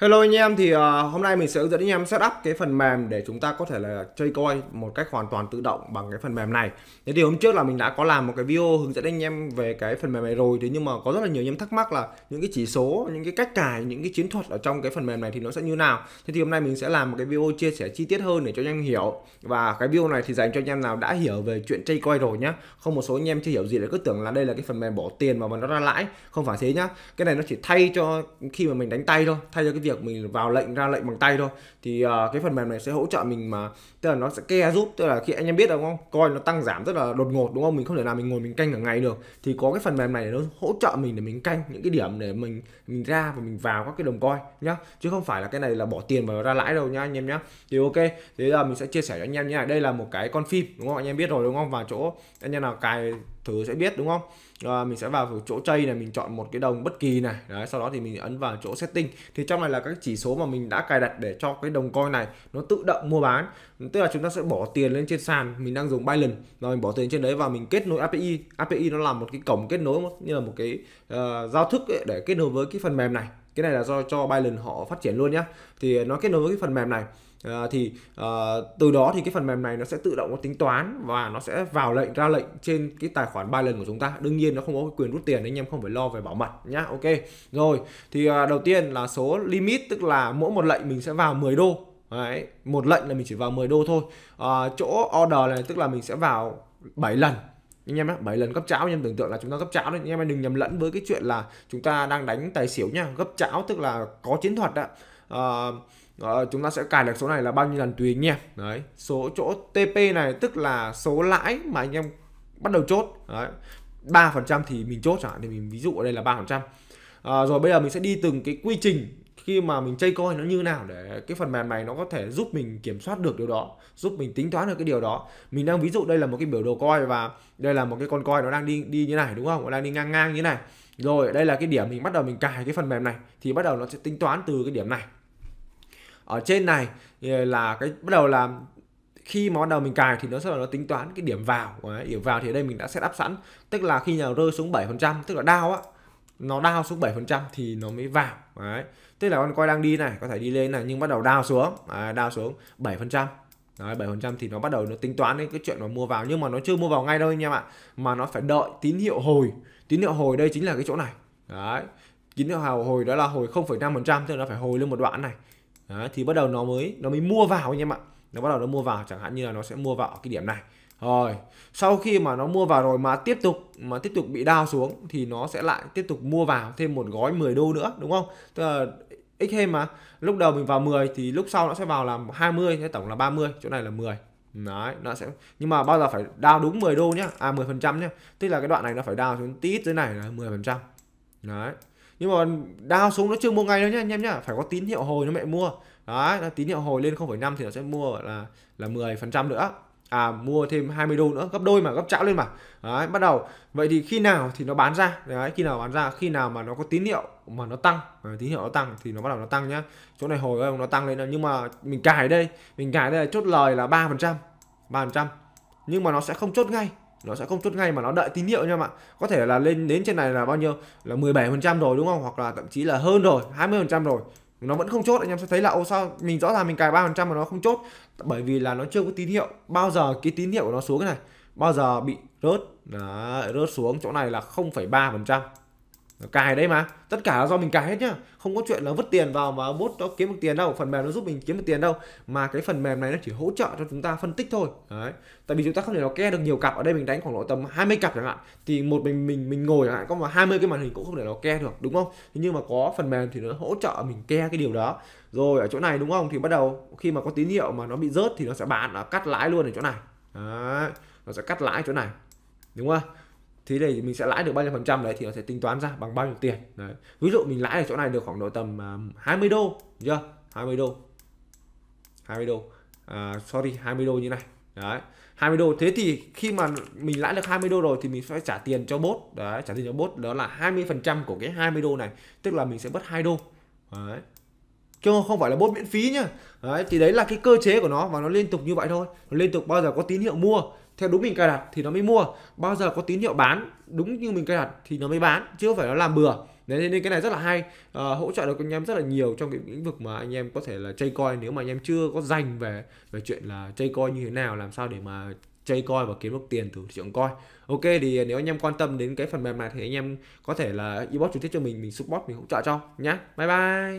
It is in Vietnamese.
Hello anh em thì uh, hôm nay mình sẽ hướng dẫn anh em setup cái phần mềm để chúng ta có thể là chơi coi một cách hoàn toàn tự động bằng cái phần mềm này. Thế thì hôm trước là mình đã có làm một cái video hướng dẫn anh em về cái phần mềm này rồi thế nhưng mà có rất là nhiều anh em thắc mắc là những cái chỉ số, những cái cách cài, những cái chiến thuật ở trong cái phần mềm này thì nó sẽ như nào. Thế thì hôm nay mình sẽ làm một cái video chia sẻ chi tiết hơn để cho anh em hiểu. Và cái video này thì dành cho anh em nào đã hiểu về chuyện chơi coi rồi nhá. Không một số anh em chưa hiểu gì lại cứ tưởng là đây là cái phần mềm bỏ tiền mà nó ra lãi, không phải thế nhá. Cái này nó chỉ thay cho khi mà mình đánh tay thôi, thay cho cái việc mình vào lệnh ra lệnh bằng tay thôi thì uh, cái phần mềm này sẽ hỗ trợ mình mà tức là nó sẽ ke giúp tức là khi anh em biết đúng không coi nó tăng giảm rất là đột ngột đúng không mình không thể nào mình ngồi mình canh cả ngày được thì có cái phần mềm này để nó hỗ trợ mình để mình canh những cái điểm để mình mình ra và mình vào các cái đồng coi nhá chứ không phải là cái này là bỏ tiền vào ra lãi đâu nhá anh em nhá thì ok thế giờ mình sẽ chia sẻ cho anh em như này đây là một cái con phim đúng không anh em biết rồi đúng không vào chỗ anh em nào cài thử sẽ biết đúng không à, mình sẽ vào chỗ chay này mình chọn một cái đồng bất kỳ này đấy sau đó thì mình ấn vào chỗ setting thì trong này là các chỉ số mà mình đã cài đặt để cho cái đồng coin này nó tự động mua bán tức là chúng ta sẽ bỏ tiền lên trên sàn mình đang dùng Binance rồi mình bỏ tiền trên đấy và mình kết nối API API nó là một cái cổng kết nối như là một cái uh, giao thức ấy để kết nối với cái phần mềm này cái này là do cho Binance họ phát triển luôn nhá thì nó kết nối với cái phần mềm này à, thì à, từ đó thì cái phần mềm này nó sẽ tự động có tính toán và nó sẽ vào lệnh ra lệnh trên cái tài khoản ba lần của chúng ta đương nhiên nó không có quyền rút tiền anh em không phải lo về bảo mật nhá ok rồi thì à, đầu tiên là số limit tức là mỗi một lệnh mình sẽ vào 10 đô Đấy, một lệnh là mình chỉ vào 10 đô thôi à, chỗ order này tức là mình sẽ vào 7 lần anh em á, 7 lần gấp cháo anh em tưởng tượng là chúng ta gấp cháo đấy anh em đừng nhầm lẫn với cái chuyện là chúng ta đang đánh tài xỉu nha gấp cháo tức là có chiến thuật đó uh, uh, chúng ta sẽ cài được số này là bao nhiêu lần tùy anh em đấy số chỗ TP này tức là số lãi mà anh em bắt đầu chốt đấy ba phần trăm thì mình chốt chẳng hạn thì mình ví dụ ở đây là ba phần trăm ờ, rồi bây giờ mình sẽ đi từng cái quy trình khi mà mình chơi coi nó như nào để cái phần mềm này nó có thể giúp mình kiểm soát được điều đó giúp mình tính toán được cái điều đó mình đang ví dụ đây là một cái biểu đồ coi và đây là một cái con coi nó đang đi đi như này đúng không nó đang đi ngang ngang như này rồi đây là cái điểm mình bắt đầu mình cài cái phần mềm này thì bắt đầu nó sẽ tính toán từ cái điểm này ở trên này ờ, là cái bắt đầu là khi mà bắt đầu mình cài thì nó sẽ là nó tính toán cái điểm vào điểm vào thì ở đây mình đã set up sẵn tức là khi nào rơi xuống 7% tức là đau á nó đao xuống 7% thì nó mới vào đấy tức là con coi đang đi này có thể đi lên này nhưng bắt đầu đao xuống à, đao xuống 7% Đấy, 7% thì nó bắt đầu nó tính toán đến cái chuyện mà mua vào nhưng mà nó chưa mua vào ngay đâu anh em ạ mà nó phải đợi tín hiệu hồi tín hiệu hồi đây chính là cái chỗ này đấy tín hiệu hào hồi đó là hồi 0,5% tức là nó phải hồi lên một đoạn này đấy, thì bắt đầu nó mới nó mới mua vào anh em ạ nó bắt đầu nó mua vào chẳng hạn như là nó sẽ mua vào ở cái điểm này rồi sau khi mà nó mua vào rồi mà tiếp tục mà tiếp tục bị đao xuống thì nó sẽ lại tiếp tục mua vào thêm một gói 10 đô nữa đúng không tức là x thêm mà lúc đầu mình vào 10 thì lúc sau nó sẽ vào là 20 thế tổng là 30 chỗ này là 10 Đấy, nó sẽ nhưng mà bao giờ phải đao đúng 10 đô nhá, à 10% nhá. Tức là cái đoạn này nó phải đao xuống tít dưới này là 10%. Đấy. Nhưng mà đao xuống nó chưa mua ngay đâu nhá anh em nhá, phải có tín hiệu hồi nó mẹ mua. Đấy, tín hiệu hồi lên 0,5 thì nó sẽ mua là là 10% nữa à, mua thêm 20 đô nữa gấp đôi mà gấp chảo lên mà đấy, bắt đầu vậy thì khi nào thì nó bán ra đấy khi nào bán ra khi nào mà nó có tín hiệu mà nó tăng à, tín hiệu nó tăng thì nó bắt đầu nó tăng nhá chỗ này hồi ông nó tăng lên nhưng mà mình cài đây mình cài đây là chốt lời là ba phần trăm ba phần trăm nhưng mà nó sẽ không chốt ngay nó sẽ không chốt ngay mà nó đợi tín hiệu nha bạn có thể là lên đến trên này là bao nhiêu là 17 phần trăm rồi đúng không hoặc là thậm chí là hơn rồi 20 phần trăm rồi nó vẫn không chốt anh em sẽ thấy là ô sao mình rõ ràng mình cài ba phần trăm mà nó không chốt bởi vì là nó chưa có tín hiệu bao giờ cái tín hiệu của nó xuống cái này bao giờ bị rớt Đấy, rớt xuống chỗ này là 0,3% cài đấy mà tất cả là do mình cài hết nhá không có chuyện là vứt tiền vào mà bốt nó kiếm được tiền đâu phần mềm nó giúp mình kiếm được tiền đâu mà cái phần mềm này nó chỉ hỗ trợ cho chúng ta phân tích thôi đấy tại vì chúng ta không thể nào ke được nhiều cặp ở đây mình đánh khoảng độ tầm 20 cặp chẳng hạn thì một mình mình mình ngồi chẳng hạn có mà 20 cái màn hình cũng không thể nào ke được đúng không thế nhưng mà có phần mềm thì nó hỗ trợ mình ke cái điều đó rồi ở chỗ này đúng không thì bắt đầu khi mà có tín hiệu mà nó bị rớt thì nó sẽ bán nó à, cắt lãi luôn ở chỗ này đấy. nó sẽ cắt lãi chỗ này đúng không thế đây mình sẽ lãi được bao nhiêu phần trăm đấy thì nó sẽ tính toán ra bằng bao nhiêu tiền đấy. ví dụ mình lãi ở chỗ này được khoảng độ tầm 20 à, đô chưa 20 đô 20 đô à, sorry 20 đô như này đấy 20 đô thế thì khi mà mình lãi được 20 đô rồi thì mình sẽ trả tiền cho bot đấy trả tiền cho bot đó là 20 phần trăm của cái 20 đô này tức là mình sẽ mất 2 đô đấy chứ không phải là bot miễn phí nhá đấy thì đấy là cái cơ chế của nó và nó liên tục như vậy thôi nó liên tục bao giờ có tín hiệu mua theo đúng mình cài đặt thì nó mới mua bao giờ có tín hiệu bán đúng như mình cài đặt thì nó mới bán chứ không phải nó làm bừa Đấy, nên cái này rất là hay à, hỗ trợ được anh em rất là nhiều trong cái lĩnh vực mà anh em có thể là chơi coin nếu mà anh em chưa có dành về về chuyện là chơi coin như thế nào làm sao để mà chơi coin và kiếm được tiền từ thị trường coin ok thì nếu anh em quan tâm đến cái phần mềm này thì anh em có thể là inbox trực tiếp cho mình mình support mình hỗ trợ cho nhé bye bye